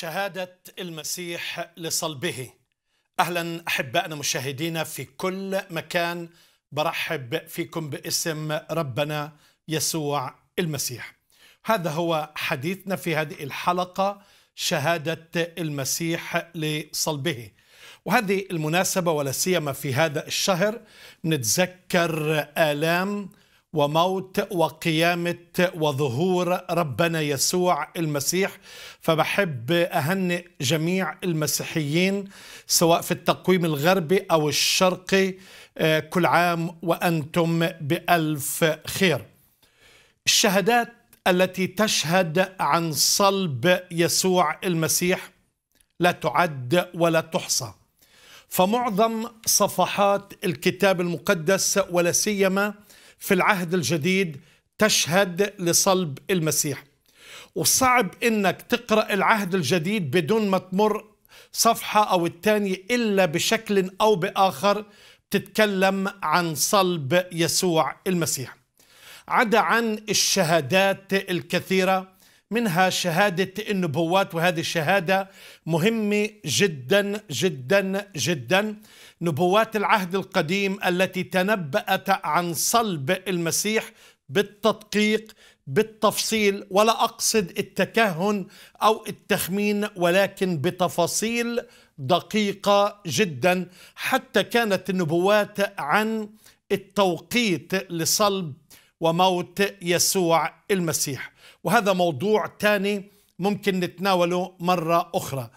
شهادة المسيح لصلبه أهلا أحبائنا مشاهدينا في كل مكان برحب فيكم باسم ربنا يسوع المسيح هذا هو حديثنا في هذه الحلقة شهادة المسيح لصلبه وهذه المناسبة ولا سيما في هذا الشهر نتذكر آلام وموت وقيامة وظهور ربنا يسوع المسيح فبحب أهنئ جميع المسيحيين سواء في التقويم الغربي أو الشرقي آه، كل عام وأنتم بألف خير الشهادات التي تشهد عن صلب يسوع المسيح لا تعد ولا تحصى فمعظم صفحات الكتاب المقدس ولا سيما في العهد الجديد تشهد لصلب المسيح وصعب انك تقرا العهد الجديد بدون ما تمر صفحه او الثانيه الا بشكل او باخر تتكلم عن صلب يسوع المسيح عدا عن الشهادات الكثيره منها شهادة النبوات وهذه الشهادة مهمة جدا جدا جدا نبوات العهد القديم التي تنبأت عن صلب المسيح بالتدقيق بالتفصيل ولا أقصد التكهن أو التخمين ولكن بتفاصيل دقيقة جدا حتى كانت النبوات عن التوقيت لصلب وموت يسوع المسيح وهذا موضوع ثاني ممكن نتناوله مرة أخرى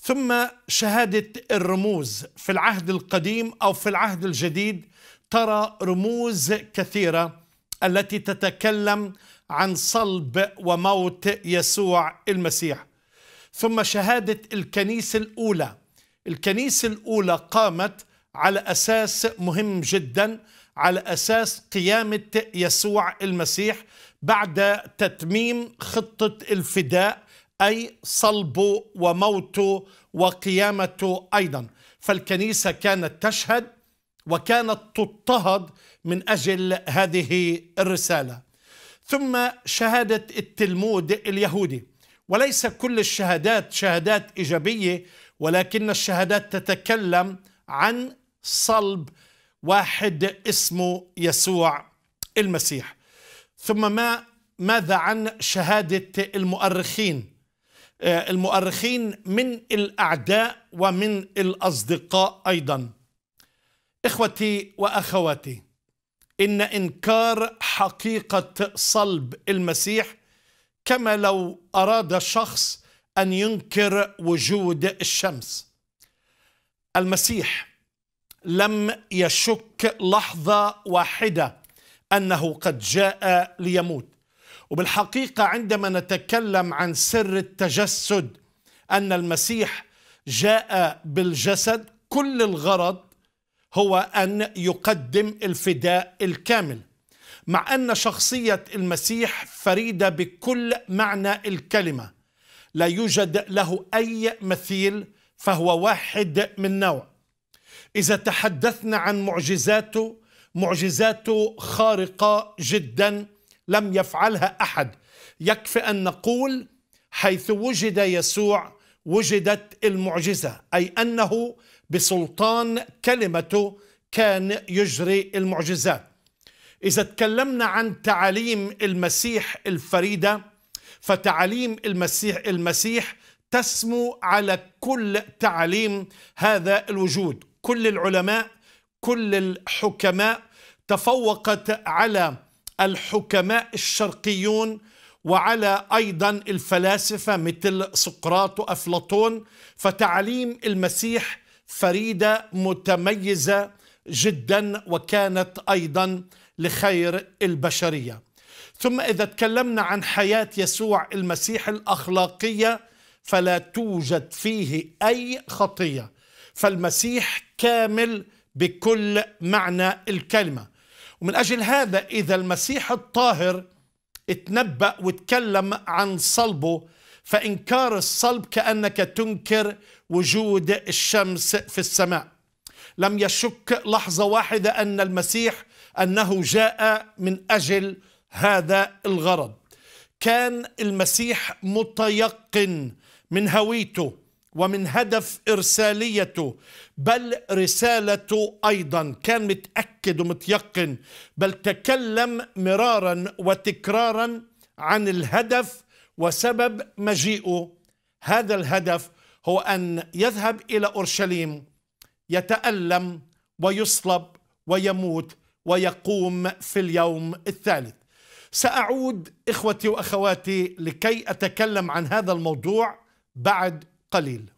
ثم شهادة الرموز في العهد القديم أو في العهد الجديد ترى رموز كثيرة التي تتكلم عن صلب وموت يسوع المسيح ثم شهادة الكنيسة الأولى الكنيسة الأولى قامت على أساس مهم جدا على أساس قيامة يسوع المسيح بعد تتميم خطة الفداء أي صلبه وموته وقيامته أيضا فالكنيسة كانت تشهد وكانت تضطهد من أجل هذه الرسالة ثم شهادة التلمود اليهودي وليس كل الشهادات شهادات إيجابية ولكن الشهادات تتكلم عن صلب واحد اسمه يسوع المسيح ثم ما ماذا عن شهادة المؤرخين آه، المؤرخين من الأعداء ومن الأصدقاء أيضا إخوتي وأخواتي إن إنكار حقيقة صلب المسيح كما لو أراد شخص أن ينكر وجود الشمس المسيح لم يشك لحظة واحدة أنه قد جاء ليموت وبالحقيقة عندما نتكلم عن سر التجسد أن المسيح جاء بالجسد كل الغرض هو أن يقدم الفداء الكامل مع أن شخصية المسيح فريدة بكل معنى الكلمة لا يوجد له أي مثيل فهو واحد من نوع إذا تحدثنا عن معجزاته معجزاته خارقة جدا لم يفعلها أحد يكفي أن نقول حيث وجد يسوع وجدت المعجزة أي أنه بسلطان كلمته كان يجري المعجزات إذا تكلمنا عن تعاليم المسيح الفريدة فتعاليم المسيح المسيح تسمو على كل تعاليم هذا الوجود كل العلماء كل الحكماء تفوقت على الحكماء الشرقيون وعلى أيضا الفلاسفة مثل سقراط وأفلاطون فتعليم المسيح فريدة متميزة جدا وكانت أيضا لخير البشرية ثم إذا تكلمنا عن حياة يسوع المسيح الأخلاقية فلا توجد فيه أي خطية فالمسيح كامل بكل معنى الكلمة ومن أجل هذا إذا المسيح الطاهر اتنبأ وتكلم عن صلبه فإنكار الصلب كأنك تنكر وجود الشمس في السماء لم يشك لحظة واحدة أن المسيح أنه جاء من أجل هذا الغرض كان المسيح متيقن من هويته ومن هدف إرساليته بل رسالته أيضا كان متأكد ومتيقن بل تكلم مرارا وتكرارا عن الهدف وسبب مجيئه هذا الهدف هو أن يذهب إلى أورشليم يتألم ويصلب ويموت ويقوم في اليوم الثالث سأعود إخوتي وأخواتي لكي أتكلم عن هذا الموضوع بعد قليل